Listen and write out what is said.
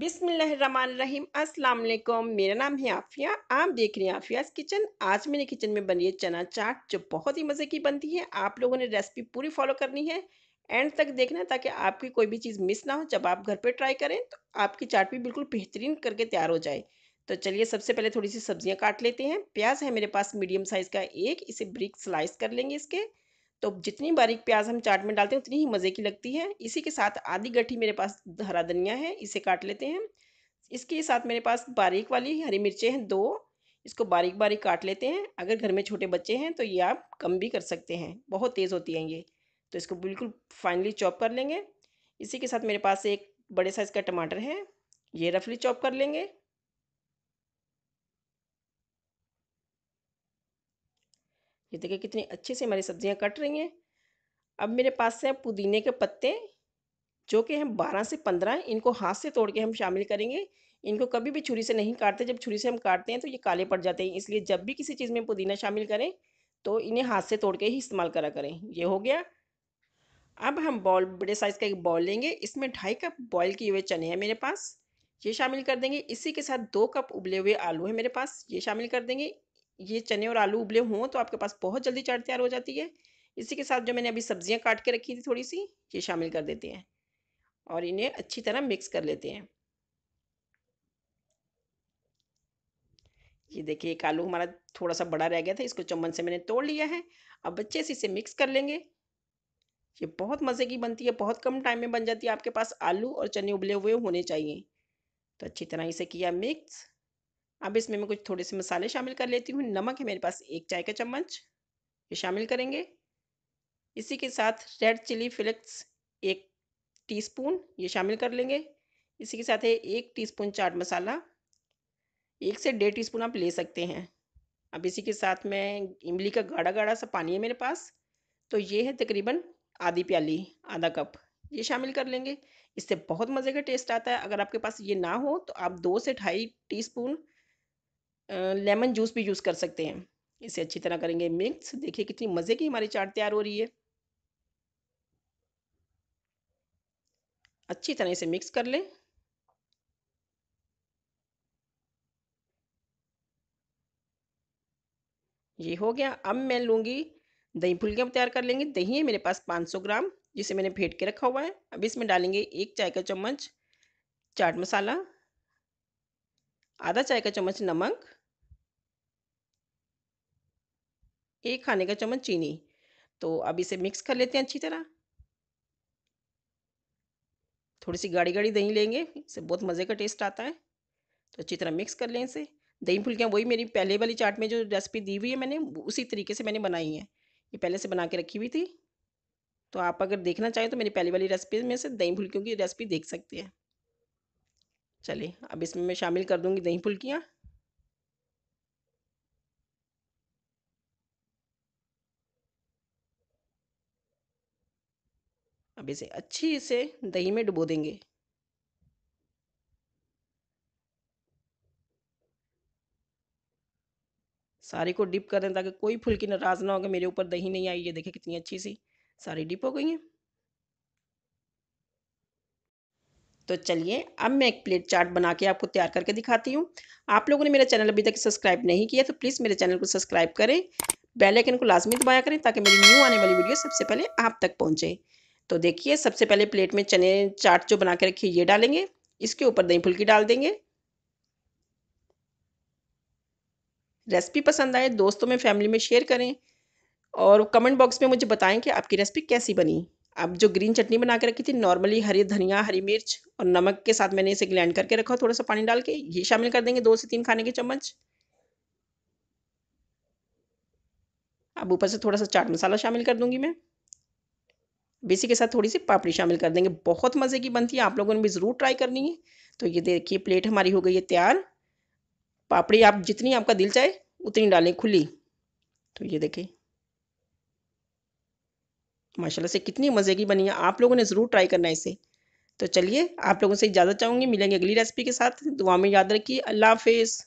बिसमीम अस्सलाम मेरा नाम है आफिया आप देख रहे हैं आफियाज़ किचन आज मेरे किचन में बनी है चना चाट जो बहुत ही मज़े की बनती है आप लोगों ने रेसिपी पूरी फॉलो करनी है एंड तक देखना ताकि आपकी कोई भी चीज़ मिस ना हो जब आप घर पे ट्राई करें तो आपकी चाट भी बिल्कुल बेहतरीन करके तैयार हो जाए तो चलिए सबसे पहले थोड़ी सी सब्जियाँ काट लेते हैं प्याज है मेरे पास मीडियम साइज़ का एक इसे ब्रिक स्लाइस कर लेंगे इसके तो जितनी बारीक प्याज हम चाट में डालते हैं उतनी ही मज़े की लगती है इसी के साथ आधी गठी मेरे पास हरा धनिया है इसे काट लेते हैं इसके साथ मेरे पास बारीक वाली हरी मिर्चें हैं दो इसको बारीक बारीक काट लेते हैं अगर घर में छोटे बच्चे हैं तो ये आप कम भी कर सकते हैं बहुत तेज़ होती हैं ये तो इसको बिल्कुल फाइनली चॉप कर लेंगे इसी के साथ मेरे पास एक बड़े साइज़ का टमाटर है ये रफली चॉप कर लेंगे ये देखिए कितनी अच्छे से हमारी सब्जियां कट रही हैं अब मेरे पास से पुदीने के पत्ते जो कि हम बारह से पंद्रह इनको हाथ से तोड़ के हम शामिल करेंगे इनको कभी भी छुरी से नहीं काटते जब छुरी से हम काटते हैं तो ये काले पड़ जाते हैं इसलिए जब भी किसी चीज़ में पुदीना शामिल करें तो इन्हें हाथ से तोड़ के ही इस्तेमाल करा करें ये हो गया अब हम बॉल बड़े साइज़ का एक बॉल लेंगे इसमें ढाई कप बॉयल किए हुए चने हैं मेरे पास ये शामिल कर देंगे इसी के साथ दो कप उबले हुए आलू हैं मेरे पास ये शामिल कर देंगे ये चने और आलू उबले हों तो आपके पास बहुत जल्दी चाट तैयार हो जाती है इसी के साथ जो मैंने अभी सब्जियां काट के रखी थी थोड़ी सी ये शामिल कर देते हैं और इन्हें अच्छी तरह मिक्स कर लेते हैं ये देखिए एक आलू हमारा थोड़ा सा बड़ा रह गया था इसको चम्मच से मैंने तोड़ लिया है अब अच्छे से इसे मिक्स कर लेंगे ये बहुत मज़े की बनती है बहुत कम टाइम में बन जाती है आपके पास आलू और चने उबले हुए होने चाहिए तो अच्छी तरह इसे किया मिक्स अब इसमें मैं कुछ थोड़े से मसाले शामिल कर लेती हूँ नमक है मेरे पास एक चाय का चम्मच ये शामिल करेंगे इसी के साथ रेड चिली फ्लेक्स एक टीस्पून ये शामिल कर लेंगे इसी के साथ है एक टीस्पून चाट मसाला एक से डेढ़ टीस्पून आप ले सकते हैं अब इसी के साथ मैं इमली का गाढ़ा गाढ़ा सा पानी है मेरे पास तो ये है तकरीबन आधी प्याली आधा कप ये शामिल कर लेंगे इससे बहुत मज़े का टेस्ट आता है अगर आपके पास ये ना हो तो आप दो से ढाई टीस्पून लेमन जूस भी यूज़ कर सकते हैं इसे अच्छी तरह करेंगे मिक्स देखिए कितनी मज़े की हमारी चाट तैयार हो रही है अच्छी तरह इसे मिक्स कर लें ये हो गया अब मैं लूँगी दही फुलकियाँ तैयार कर लेंगे दही है मेरे पास 500 ग्राम जिसे मैंने फेंट के रखा हुआ है अब इसमें डालेंगे एक चाय का चम्मच चाट मसाला आधा चाय का चम्मच नमक एक खाने का चम्मच चीनी तो अब इसे मिक्स कर लेते हैं अच्छी तरह थोड़ी सी गाढ़ी गाढ़ी दही लेंगे इससे बहुत मज़े का टेस्ट आता है तो अच्छी तरह मिक्स कर लें इसे दही फुल्कियाँ वही मेरी पहले वाली चाट में जो रेसिपी दी हुई है मैंने उसी तरीके से मैंने बनाई है ये पहले से बना के रखी हुई थी तो आप अगर देखना चाहें तो मेरी पहली वाली रेसिपी में से दही फुल्कियों की रेसिपी देख सकते हैं चलिए अब इसमें मैं शामिल कर दूँगी दही फुल्कियाँ अब इसे अच्छी से दही में डुबो देंगे सारी को डिप कर दें ताकि कोई फुल्की नाराज ना हो कि मेरे ऊपर दही नहीं आई ये देखे कितनी अच्छी सी सारी डिप हो गई है तो चलिए अब मैं एक प्लेट चाट बना के आपको तैयार करके दिखाती हूँ आप लोगों ने मेरा चैनल अभी तक सब्सक्राइब नहीं किया तो प्लीज़ मेरे चैनल को सब्सक्राइब करें बेल आइकन को लाजमी दबाया करें ताकि मेरी न्यू आने वाली वीडियो सबसे पहले आप तक पहुंचे तो देखिए सबसे पहले प्लेट में चने चाट जो बना के रखी है ये डालेंगे इसके ऊपर दही फुल्की डाल देंगे रेसिपी पसंद आए दोस्तों में फैमिली में शेयर करें और कमेंट बॉक्स में मुझे बताएं कि आपकी रेसिपी कैसी बनी अब जो ग्रीन चटनी बना के रखी थी नॉर्मली हरी धनिया हरी मिर्च और नमक के साथ मैंने इसे ग्लैंड करके रखा थोड़ा सा पानी डाल के ये शामिल कर देंगे दो से तीन खाने के चम्मच अब ऊपर से थोड़ा सा चाट मसाला शामिल कर दूंगी मैं बेसी के साथ थोड़ी सी पापड़ी शामिल कर देंगे बहुत मज़े की बनती है आप लोगों ने भी ज़रूर ट्राई करनी है तो ये देखिए प्लेट हमारी हो गई है तैयार पापड़ी आप जितनी आपका दिल चाहे उतनी डालें खुली तो ये देखिए माशाल्लाह से कितनी मज़े की बनी है आप लोगों ने ज़रूर ट्राई करना है इसे तो चलिए आप लोगों से इजाज़त चाहूँगी मिलेंगे अगली रेसिपी के साथ दुआ में याद रखिए अल्लाह हाफिज़